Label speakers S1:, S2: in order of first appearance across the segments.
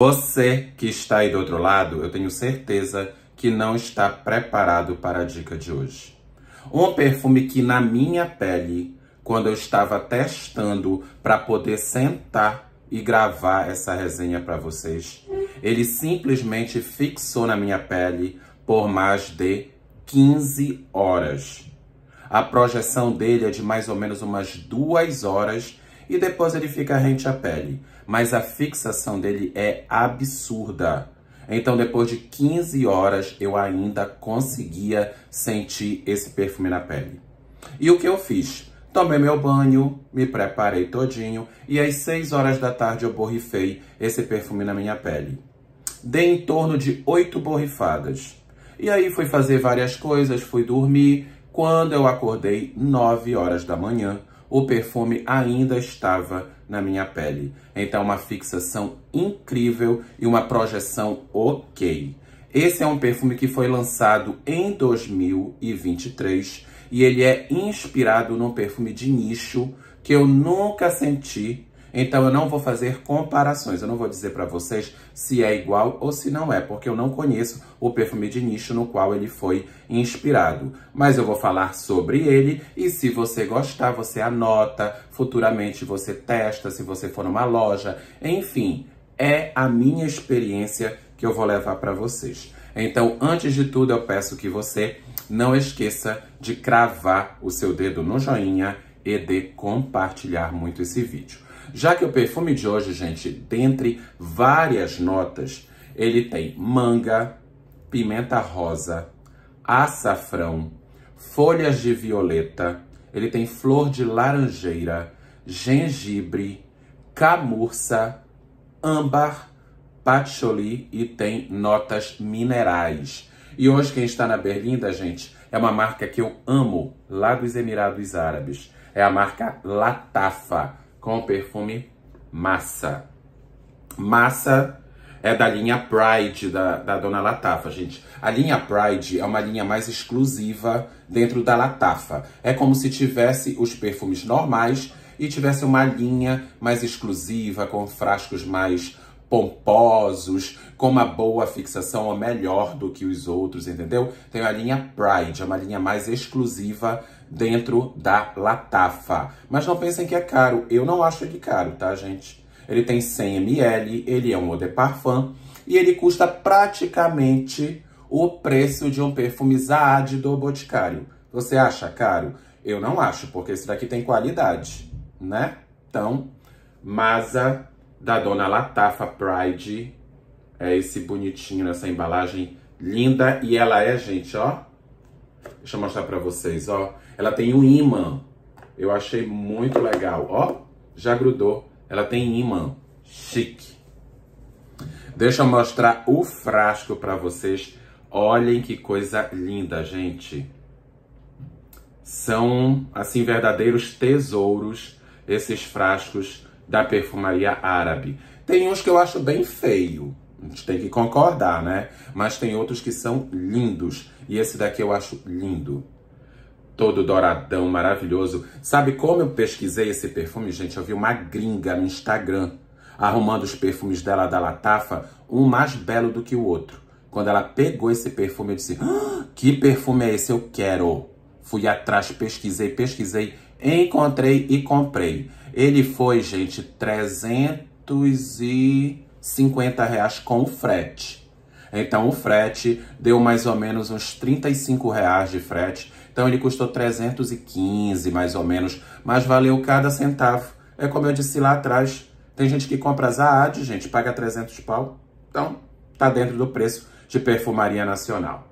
S1: Você que está aí do outro lado, eu tenho certeza que não está preparado para a dica de hoje. Um perfume que na minha pele, quando eu estava testando para poder sentar e gravar essa resenha para vocês, ele simplesmente fixou na minha pele por mais de 15 horas. A projeção dele é de mais ou menos umas duas horas e depois ele fica rente à pele mas a fixação dele é absurda. Então, depois de 15 horas, eu ainda conseguia sentir esse perfume na pele. E o que eu fiz? Tomei meu banho, me preparei todinho e às 6 horas da tarde eu borrifei esse perfume na minha pele. Dei em torno de 8 borrifadas. E aí fui fazer várias coisas, fui dormir. Quando eu acordei, 9 horas da manhã, o perfume ainda estava na minha pele. Então, é uma fixação incrível e uma projeção ok. Esse é um perfume que foi lançado em 2023 e ele é inspirado num perfume de nicho que eu nunca senti então eu não vou fazer comparações, eu não vou dizer para vocês se é igual ou se não é, porque eu não conheço o perfume de nicho no qual ele foi inspirado. Mas eu vou falar sobre ele e se você gostar, você anota, futuramente você testa, se você for numa loja, enfim, é a minha experiência que eu vou levar para vocês. Então, antes de tudo, eu peço que você não esqueça de cravar o seu dedo no joinha e de compartilhar muito esse vídeo. Já que o perfume de hoje, gente, dentre várias notas, ele tem manga, pimenta rosa, açafrão, folhas de violeta, ele tem flor de laranjeira, gengibre, camurça, âmbar, patchouli e tem notas minerais. E hoje quem está na Berlinda, gente, é uma marca que eu amo, lá dos Emirados Árabes. É a marca Latafa com o perfume Massa. Massa é da linha Pride da, da dona Latafa, gente. A linha Pride é uma linha mais exclusiva dentro da Latafa. É como se tivesse os perfumes normais e tivesse uma linha mais exclusiva, com frascos mais pomposos, com uma boa fixação, ou melhor do que os outros, entendeu? Tem a linha Pride, é uma linha mais exclusiva dentro da Latafa. Mas não pensem que é caro. Eu não acho ele caro, tá, gente? Ele tem 100 ml, ele é um eau de parfum e ele custa praticamente o preço de um perfume Zaad do Boticário. Você acha caro? Eu não acho, porque esse daqui tem qualidade, né? Então, Masa da Dona Latafa Pride. É esse bonitinho nessa embalagem linda. E ela é, gente, ó, Deixa eu mostrar pra vocês, ó. Ela tem um imã. Eu achei muito legal. Ó, já grudou. Ela tem imã. Chique. Deixa eu mostrar o frasco pra vocês. Olhem que coisa linda, gente. São, assim, verdadeiros tesouros esses frascos da perfumaria árabe. Tem uns que eu acho bem feio a gente tem que concordar, né? Mas tem outros que são lindos. E esse daqui eu acho lindo. Todo douradão, maravilhoso. Sabe como eu pesquisei esse perfume, gente? Eu vi uma gringa no Instagram arrumando os perfumes dela da Latafa, um mais belo do que o outro. Quando ela pegou esse perfume, eu disse: ah, Que perfume é esse? Eu quero. Fui atrás, pesquisei, pesquisei, encontrei e comprei. Ele foi, gente, 300 e. 50 reais com o frete. Então o frete deu mais ou menos uns 35 reais de frete. Então ele custou 315 mais ou menos, mas valeu cada centavo. É como eu disse lá atrás, tem gente que compra Zaad, gente, paga 300 pau. Então tá dentro do preço de perfumaria nacional.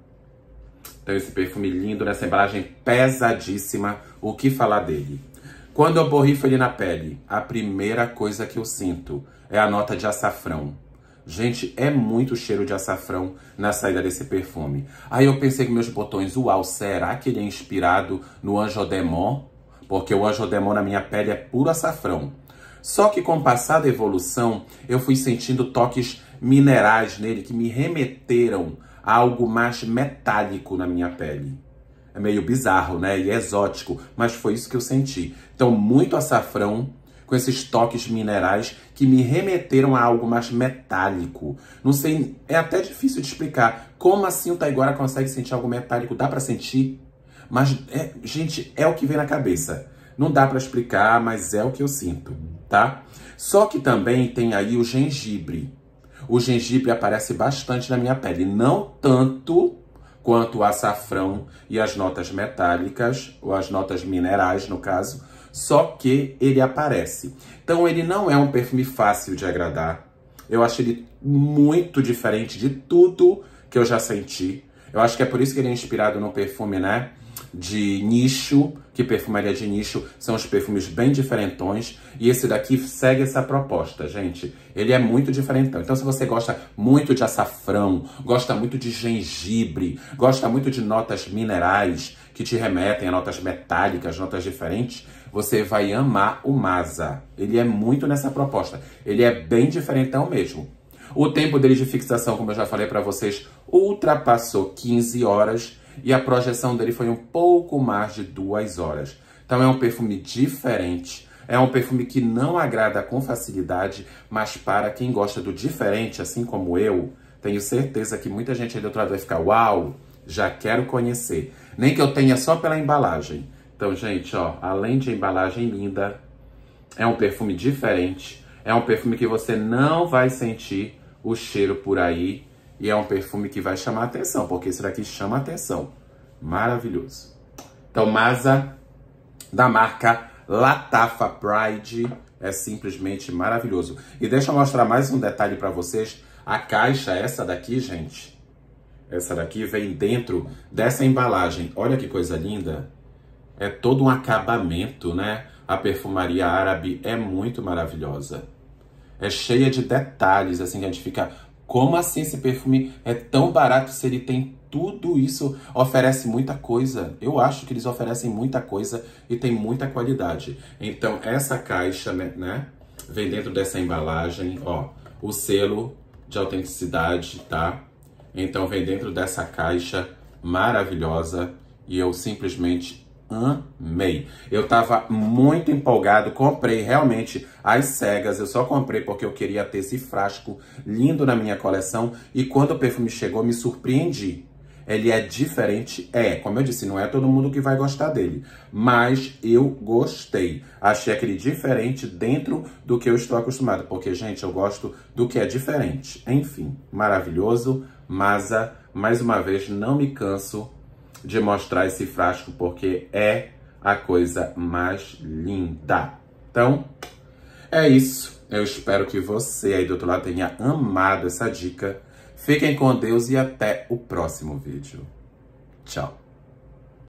S1: Então esse perfume lindo, nessa embalagem pesadíssima, o que falar dele? Quando eu borrifo ele na pele, a primeira coisa que eu sinto é a nota de açafrão. Gente, é muito cheiro de açafrão na saída desse perfume. Aí eu pensei com meus botões, uau, será que ele é inspirado no Anjo Demon? Porque o Anjo Demon na minha pele é puro açafrão. Só que com o passar da evolução, eu fui sentindo toques minerais nele que me remeteram a algo mais metálico na minha pele. É meio bizarro, né? E exótico, mas foi isso que eu senti. Então, muito açafrão, com esses toques minerais que me remeteram a algo mais metálico. Não sei, é até difícil de explicar. Como assim o Taiguara consegue sentir algo metálico? Dá para sentir? Mas, é, gente, é o que vem na cabeça. Não dá para explicar, mas é o que eu sinto, tá? Só que também tem aí o gengibre. O gengibre aparece bastante na minha pele, não tanto quanto o açafrão e as notas metálicas, ou as notas minerais, no caso, só que ele aparece. Então ele não é um perfume fácil de agradar. Eu acho ele muito diferente de tudo que eu já senti. Eu acho que é por isso que ele é inspirado no perfume, né? de nicho, que perfumaria de nicho são os perfumes bem diferentões, e esse daqui segue essa proposta, gente. Ele é muito diferentão. Então se você gosta muito de açafrão, gosta muito de gengibre, gosta muito de notas minerais que te remetem a notas metálicas, notas diferentes, você vai amar o Masa. Ele é muito nessa proposta. Ele é bem diferentão mesmo. O tempo dele de fixação, como eu já falei para vocês, ultrapassou 15 horas e a projeção dele foi um pouco mais de duas horas. Então é um perfume diferente. É um perfume que não agrada com facilidade, mas para quem gosta do diferente, assim como eu, tenho certeza que muita gente aí do outro lado vai ficar, uau, já quero conhecer. Nem que eu tenha só pela embalagem. Então, gente, ó, além de embalagem linda, é um perfume diferente. É um perfume que você não vai sentir o cheiro por aí e é um perfume que vai chamar atenção, porque esse daqui chama atenção. Maravilhoso. Então, Masa, da marca Latafa Pride, é simplesmente maravilhoso. E deixa eu mostrar mais um detalhe para vocês. A caixa, essa daqui, gente, essa daqui vem dentro dessa embalagem. Olha que coisa linda. É todo um acabamento, né? A perfumaria árabe é muito maravilhosa. É cheia de detalhes, assim, que a gente fica como assim esse perfume é tão barato se ele tem tudo isso? Oferece muita coisa. Eu acho que eles oferecem muita coisa e tem muita qualidade. Então, essa caixa, né? né vem dentro dessa embalagem, ó. O selo de autenticidade, tá? Então, vem dentro dessa caixa maravilhosa e eu simplesmente amei. Eu tava muito empolgado, comprei realmente as cegas, eu só comprei porque eu queria ter esse frasco lindo na minha coleção e quando o perfume chegou me surpreendi. Ele é diferente, é, como eu disse, não é todo mundo que vai gostar dele, mas eu gostei. Achei aquele diferente dentro do que eu estou acostumado, porque gente, eu gosto do que é diferente. Enfim, maravilhoso, Masa, mais uma vez não me canso de mostrar esse frasco, porque é a coisa mais linda. Então, é isso. Eu espero que você aí do outro lado tenha amado essa dica. Fiquem com Deus e até o próximo vídeo. Tchau.